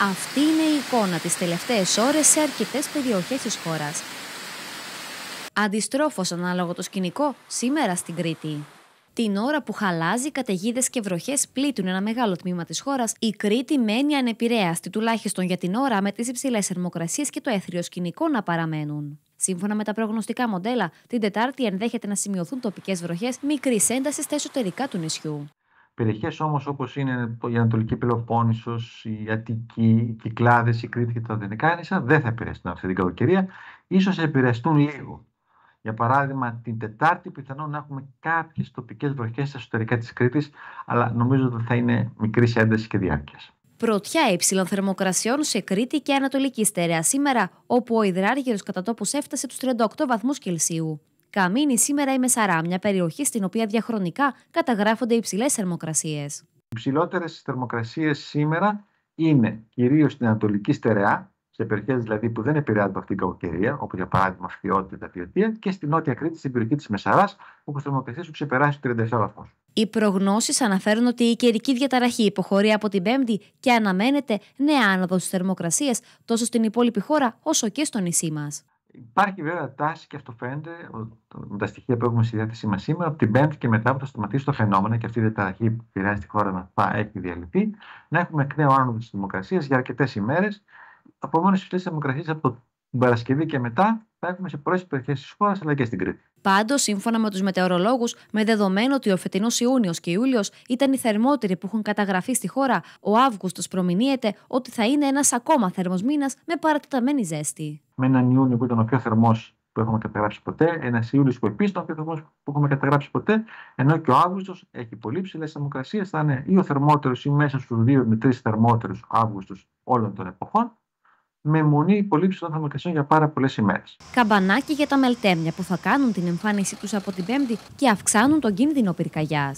Αυτή είναι η εικόνα τις τελευταίες ώρες σε αρκετές περιοχές της χώρας. Αντιστρόφως ανάλογο το σκηνικό σήμερα στην Κρήτη. Την ώρα που χαλάζει, καταιγίδες και βροχές πλήττουν ένα μεγάλο τμήμα της χώρας, η Κρήτη μένει ανεπηρέαστη, τουλάχιστον για την ώρα, με τις υψηλές θερμοκρασίες και το έθριο σκηνικό να παραμένουν. Σύμφωνα με τα προγνωστικά μοντέλα, την Τετάρτη ενδέχεται να σημειωθούν τοπικές βροχές μικρής έντασης στα εσωτερικά του νησιού. Περιοχές όμως όπως είναι η Ανατολική Πελοπόννησος, η Αττική, οι Κυκλάδες, η Κρήτη και τα Δενεκάνησα δεν θα επηρεαστούν αυτή την καλοκαιρία. Ίσως επηρεαστούν λίγο. Για παράδειγμα, την Τετάρτη πιθανόν να έχουμε κάποιες τοπικές βροχές στα εσωτερικά της Κρήτης, αλλά νομίζω ότι θα είναι μικρής έντασης και διάρκειας. Πρωτιά υψηλών θερμοκρασιών σε Κρήτη και Ανατολική Στερεά σήμερα, όπου ο υδράργυρος κατά τόπους έφτασε τους 38 βαθμούς Κελσίου. Καμίνη σήμερα η Μεσαρά, μια περιοχή στην οποία διαχρονικά καταγράφονται υψηλές θερμοκρασίες. Οι υψηλότερες θερμοκρασίες σήμερα είναι κυρίως στην Ανατολική Στερεά, σε περιοχές δηλαδή που δεν επηρεάζονται αυτή την κακοκαιρία, όπω για παράδειγμα Φιότητα, τα Φιωτία, και στην Νότια Κρήτη, στην περιοχή της Μεσαράς, όπου οι θερμοκρασίε έχουν ξεπεράσει του 37 βαθμούς. Οι προγνώσεις αναφέρουν ότι η καιρική διαταραχή υποχωρεί από την Πέμπτη και αναμένεται νέα άνοδος στις θερμοκρασίες τόσο στην υπόλοιπη χώρα όσο και στο νησί μας. Υπάρχει βέβαια τάση και αυτό φαίνεται με τα στοιχεία που έχουμε στη διάθεσή μας σήμερα, από την Πέμπτη και μετά που θα σταματήσει το φαινόμενο και αυτή η διαταραχή που πειράζει τη χώρα να θα έχει διαλυθεί, να έχουμε εκ νέου άνοδο της δημοκρασίας για αρκετές ημέρες. Επομένω, οι της δημοκρασίας από την Παρασκευή και μετά θα έχουμε σε πολλές περιοχές της χώρας αλλά και στην Κρήτη. Πάντως, σύμφωνα με τους μετεωρολόγους, με δεδομένο ότι ο φετινός Ιούνιος και Ιούλιος ήταν οι θερμότεροι που έχουν καταγραφεί στη χώρα, ο Αύγουστος προμηνύεται ότι θα είναι ένας ακόμα θερμός μήνας με παρατεταμένη ζέστη. Με έναν Ιούνιο που ήταν ο πιο θερμός που έχουμε καταγράψει ποτέ, ένας Ιούλιος που επίσης ήταν ο πιο θερμός που έχουμε καταγράψει ποτέ, ενώ και ο Αύγουστος έχει πολύ ψηλές θερμοκρασίες, θα είναι ή ο θερμότερος ή μέσα στους 2 με 3 θερμότερου Αύγουστου όλων των εποχών με μονή υπολείψη των θερμοκρασιών για πάρα πολλές ημέρες. Καμπανάκι για τα μελτέμια που θα κάνουν την εμφάνισή τους από την Πέμπτη και αυξάνουν τον κίνδυνο πυρκαγιάς.